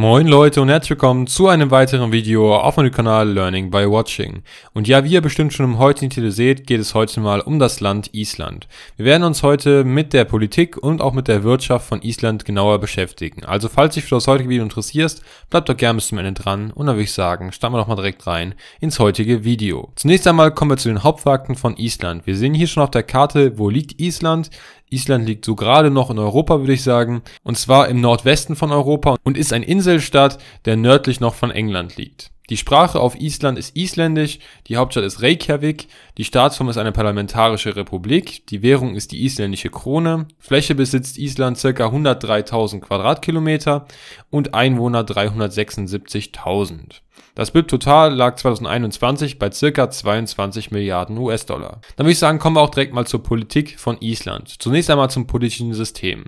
Moin Leute und herzlich willkommen zu einem weiteren Video auf meinem Kanal Learning by Watching. Und ja, wie ihr bestimmt schon im heutigen Titel seht, geht es heute mal um das Land Island. Wir werden uns heute mit der Politik und auch mit der Wirtschaft von Island genauer beschäftigen. Also falls dich für das heutige Video interessierst, bleibt doch gerne bis zum Ende dran und dann würde ich sagen, starten wir doch mal direkt rein ins heutige Video. Zunächst einmal kommen wir zu den Hauptfakten von Island. Wir sehen hier schon auf der Karte, wo liegt Island. Island liegt so gerade noch in Europa, würde ich sagen, und zwar im Nordwesten von Europa und ist ein Inselstaat, der nördlich noch von England liegt. Die Sprache auf Island ist Isländisch, die Hauptstadt ist Reykjavik, die Staatsform ist eine parlamentarische Republik, die Währung ist die isländische Krone, Fläche besitzt Island ca. 103.000 Quadratkilometer und Einwohner 376.000. Das BIP total lag 2021 bei circa 22 Milliarden US-Dollar. Dann würde ich sagen, kommen wir auch direkt mal zur Politik von Island. Zunächst einmal zum politischen System.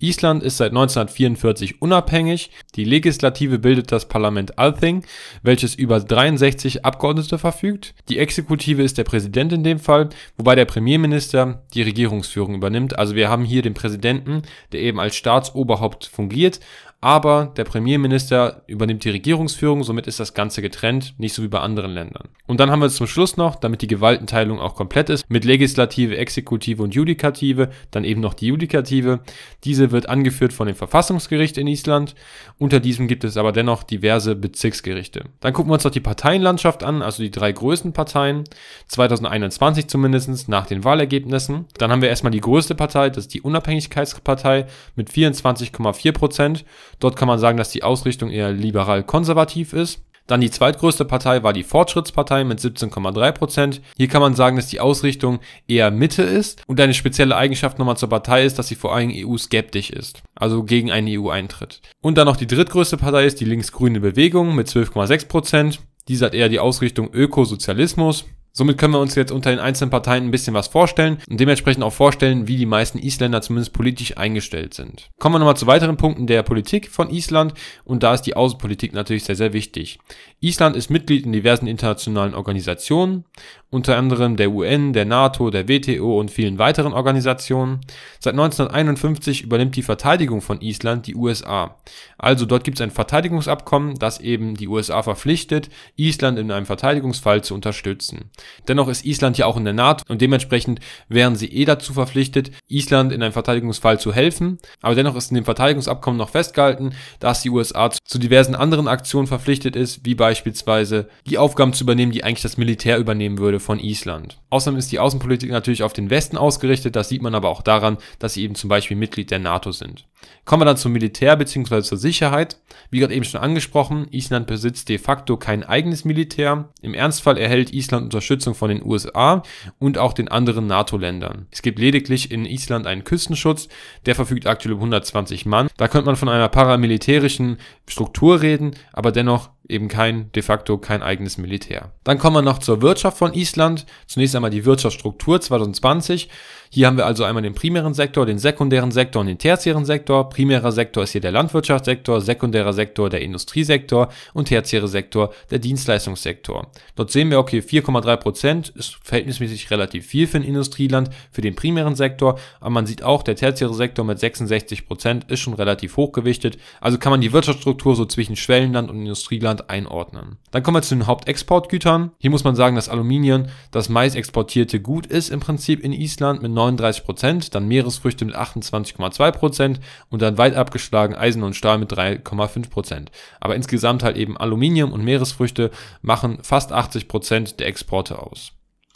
Island ist seit 1944 unabhängig. Die Legislative bildet das Parlament Althing, welches über 63 Abgeordnete verfügt. Die Exekutive ist der Präsident in dem Fall, wobei der Premierminister die Regierungsführung übernimmt. Also wir haben hier den Präsidenten, der eben als Staatsoberhaupt fungiert, aber der Premierminister übernimmt die Regierungsführung, somit ist das Ganze getrennt, nicht so wie bei anderen Ländern. Und dann haben wir zum Schluss noch, damit die Gewaltenteilung auch komplett ist, mit Legislative, Exekutive und Judikative, dann eben noch die Judikative. Diese wird angeführt von dem Verfassungsgericht in Island. Unter diesem gibt es aber dennoch diverse Bezirksgerichte. Dann gucken wir uns noch die Parteienlandschaft an, also die drei größten Parteien, 2021 zumindest, nach den Wahlergebnissen. Dann haben wir erstmal die größte Partei, das ist die Unabhängigkeitspartei mit 24,4 Prozent Dort kann man sagen, dass die Ausrichtung eher liberal-konservativ ist. Dann die zweitgrößte Partei war die Fortschrittspartei mit 17,3%. Hier kann man sagen, dass die Ausrichtung eher Mitte ist und eine spezielle Eigenschaft nochmal zur Partei ist, dass sie vor allem EU-skeptisch ist, also gegen einen EU-Eintritt. Und dann noch die drittgrößte Partei ist die linksgrüne Bewegung mit 12,6%. Prozent. hat eher die Ausrichtung Ökosozialismus. Somit können wir uns jetzt unter den einzelnen Parteien ein bisschen was vorstellen und dementsprechend auch vorstellen, wie die meisten Isländer zumindest politisch eingestellt sind. Kommen wir nochmal zu weiteren Punkten der Politik von Island und da ist die Außenpolitik natürlich sehr, sehr wichtig. Island ist Mitglied in diversen internationalen Organisationen, unter anderem der UN, der NATO, der WTO und vielen weiteren Organisationen. Seit 1951 übernimmt die Verteidigung von Island die USA. Also dort gibt es ein Verteidigungsabkommen, das eben die USA verpflichtet, Island in einem Verteidigungsfall zu unterstützen. Dennoch ist Island ja auch in der NATO und dementsprechend wären sie eh dazu verpflichtet, Island in einem Verteidigungsfall zu helfen. Aber dennoch ist in dem Verteidigungsabkommen noch festgehalten, dass die USA zu diversen anderen Aktionen verpflichtet ist, wie beispielsweise die Aufgaben zu übernehmen, die eigentlich das Militär übernehmen würde von Island. Außerdem ist die Außenpolitik natürlich auf den Westen ausgerichtet, das sieht man aber auch daran, dass sie eben zum Beispiel Mitglied der NATO sind. Kommen wir dann zum Militär bzw. zur Sicherheit. Wie gerade eben schon angesprochen, Island besitzt de facto kein eigenes Militär. Im Ernstfall erhält Island Unterstützung von den USA und auch den anderen NATO-Ländern. Es gibt lediglich in Island einen Küstenschutz, der verfügt aktuell über 120 Mann. Da könnte man von einer paramilitärischen Struktur reden, aber dennoch eben kein, de facto kein eigenes Militär. Dann kommen wir noch zur Wirtschaft von Island. Zunächst einmal die Wirtschaftsstruktur 2020. Hier haben wir also einmal den primären Sektor, den sekundären Sektor und den tertiären Sektor. Primärer Sektor ist hier der Landwirtschaftssektor, sekundärer Sektor der Industriesektor und tertiärer Sektor der Dienstleistungssektor. Dort sehen wir, okay, 4,3 Prozent ist verhältnismäßig relativ viel für ein Industrieland, für den primären Sektor, aber man sieht auch, der tertiäre Sektor mit 66 Prozent ist schon relativ hochgewichtet, also kann man die Wirtschaftsstruktur so zwischen Schwellenland und Industrieland einordnen. Dann kommen wir zu den Hauptexportgütern. Hier muss man sagen, dass Aluminium das meist exportierte Gut ist im Prinzip in Island mit 39%, dann Meeresfrüchte mit 28,2% und dann weit abgeschlagen Eisen und Stahl mit 3,5%. Aber insgesamt halt eben Aluminium und Meeresfrüchte machen fast 80% der Exporte aus.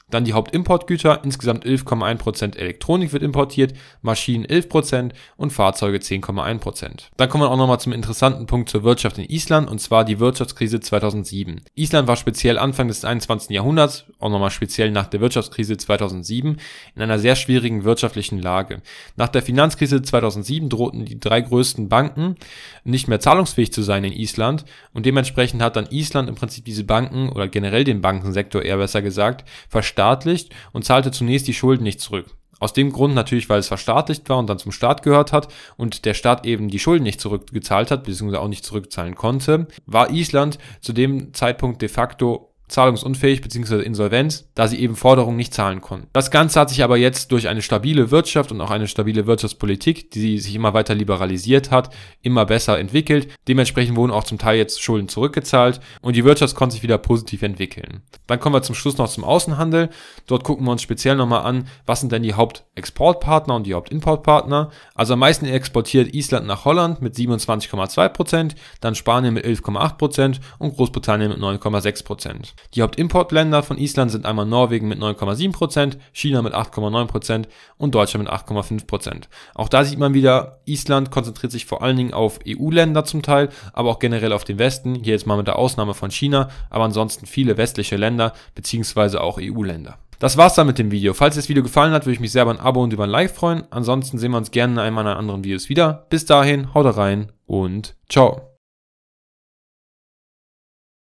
Dann die Hauptimportgüter, insgesamt 11,1% Elektronik wird importiert, Maschinen 11% und Fahrzeuge 10,1%. Dann kommen wir auch nochmal zum interessanten Punkt zur Wirtschaft in Island und zwar die Wirtschaftskrise 2007. Island war speziell Anfang des 21. Jahrhunderts, auch nochmal speziell nach der Wirtschaftskrise 2007, in einer sehr schwierigen wirtschaftlichen Lage. Nach der Finanzkrise 2007 drohten die drei größten Banken nicht mehr zahlungsfähig zu sein in Island und dementsprechend hat dann Island im Prinzip diese Banken oder generell den Bankensektor eher besser gesagt, verstärkt verstaatlicht und zahlte zunächst die Schulden nicht zurück. Aus dem Grund natürlich, weil es verstaatlicht war und dann zum Staat gehört hat und der Staat eben die Schulden nicht zurückgezahlt hat, beziehungsweise auch nicht zurückzahlen konnte, war Island zu dem Zeitpunkt de facto zahlungsunfähig bzw. insolvent, da sie eben Forderungen nicht zahlen konnten. Das Ganze hat sich aber jetzt durch eine stabile Wirtschaft und auch eine stabile Wirtschaftspolitik, die sich immer weiter liberalisiert hat, immer besser entwickelt. Dementsprechend wurden auch zum Teil jetzt Schulden zurückgezahlt und die Wirtschaft konnte sich wieder positiv entwickeln. Dann kommen wir zum Schluss noch zum Außenhandel. Dort gucken wir uns speziell nochmal an, was sind denn die Hauptexportpartner und die Hauptimportpartner. Also am meisten exportiert Island nach Holland mit 27,2%, dann Spanien mit 11,8% und Großbritannien mit 9,6%. Die Hauptimportländer von Island sind einmal Norwegen mit 9,7%, China mit 8,9% und Deutschland mit 8,5%. Auch da sieht man wieder, Island konzentriert sich vor allen Dingen auf EU-Länder zum Teil, aber auch generell auf den Westen, hier jetzt mal mit der Ausnahme von China, aber ansonsten viele westliche Länder beziehungsweise auch EU-Länder. Das war's dann mit dem Video. Falls das Video gefallen hat, würde ich mich sehr über ein Abo und über ein Like freuen. Ansonsten sehen wir uns gerne in einem meiner anderen Videos wieder. Bis dahin, haut rein und ciao.